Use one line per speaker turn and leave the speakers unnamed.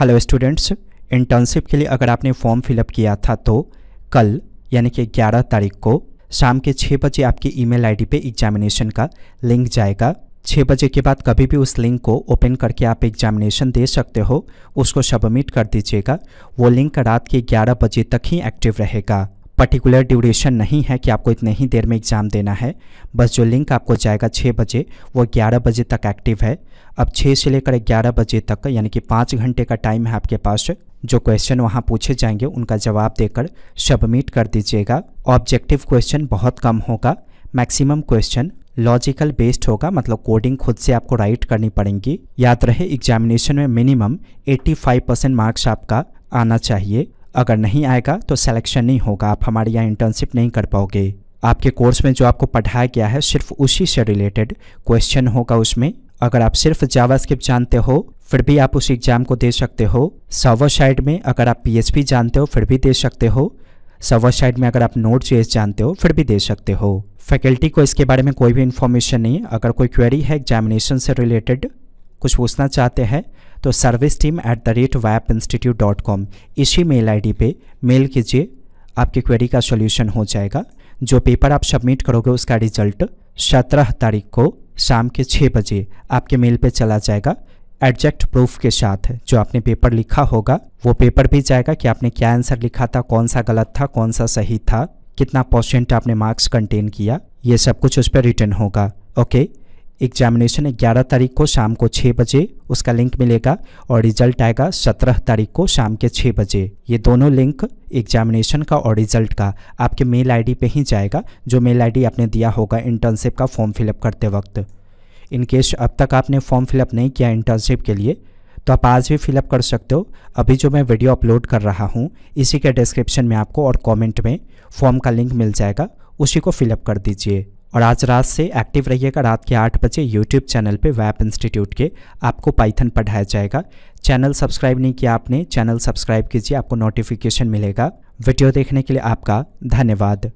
hello students internship के लिए अगर आपने फॉर्म फिलअप किया था तो कल यानी कि 11 तारीख को शाम के 6 बजे आपकी ईमेल आईडी पे एग्जामिनेशन का लिंक जाएगा 6 बजे के बाद कभी भी उस लिंक को ओपन करके आप एग्जामिनेशन दे सकते हो उसको सबमिट कर दीजिएगा वो लिंक रात के 11 बजे तक ही एक्टिव रहेगा पर्टिकुलर ड्यूरेशन नहीं है कि आपको इतने ही देर में एग्ज़ाम देना है बस जो लिंक आपको जाएगा छः बजे वो ग्यारह बजे तक एक्टिव है अब छः से लेकर ग्यारह बजे तक यानी कि पाँच घंटे का टाइम है आपके पास जो क्वेश्चन वहाँ पूछे जाएंगे उनका जवाब देकर सबमिट कर दीजिएगा ऑब्जेक्टिव क्वेश्चन बहुत कम होगा मैक्सिमम क्वेश्चन लॉजिकल बेस्ड होगा मतलब कोडिंग खुद से आपको राइट करनी पड़ेंगी याद रहे एग्जामिनेशन में मिनिमम 85 परसेंट मार्क्स आपका आना चाहिए अगर नहीं आएगा तो सिलेक्शन नहीं होगा आप हमारे यहाँ इंटर्नशिप नहीं कर पाओगे आपके कोर्स में जो आपको पढ़ाया गया है सिर्फ उसी से रिलेटेड क्वेश्चन होगा उसमें अगर आप सिर्फ जावास्क्रिप्ट जानते हो फिर भी आप उस एग्ज़ाम को दे सकते हो सवर साइड में अगर आप पी जानते हो फिर भी दे सकते हो सवर साइड में अगर आप नोट जेस जानते हो फिर भी दे सकते हो फैकल्टी को इसके बारे में कोई भी इन्फॉर्मेशन नहीं है अगर कोई क्वेरी है एग्जामिनेशन से रिलेटेड कुछ पूछना चाहते हैं तो service team at the rate wap institute dot com इसी मेल आईडी पे मेल कीजिए आपकी क्वेरी का सोल्यूशन हो जाएगा जो पेपर आप सबमिट करोगे उसका रिजल्ट सत्रह तारीख को शाम के छः बजे आपके मेल पे चला जाएगा एडजेक्ट प्रूफ के साथ जो आपने पेपर लिखा होगा वो पेपर भी जाएगा कि आपने क्या आंसर लिखा था कौन सा गलत था कौन सा सही था कितना परसेंट आपने मार्क्स कंटेन किया ये सब कुछ उस पर रिटर्न होगा ओके एग्जामिनेशन ग्यारह तारीख को शाम को छः बजे उसका लिंक मिलेगा और रिजल्ट आएगा सत्रह तारीख को शाम के छः बजे ये दोनों लिंक एग्जामिनेशन का और रिजल्ट का आपके मेल आईडी पे ही जाएगा जो मेल आईडी आपने दिया होगा इंटर्नशिप का फॉर्म फिलअप करते वक्त इन केस अब तक आपने फॉर्म फिलअप नहीं किया इंटर्नशिप के लिए तो आप आज भी फिलअप कर सकते हो अभी जो मैं वीडियो अपलोड कर रहा हूँ इसी के डिस्क्रिप्शन में आपको और कॉमेंट में फॉर्म का लिंक मिल जाएगा उसी को फिलअप कर दीजिए और आज रात से एक्टिव रहिएगा रात के आठ बजे यूट्यूब चैनल पे वैप इंस्टीट्यूट के आपको पाइथन पढ़ाया जाएगा चैनल सब्सक्राइब नहीं किया आपने चैनल सब्सक्राइब कीजिए आपको नोटिफिकेशन मिलेगा वीडियो देखने के लिए आपका धन्यवाद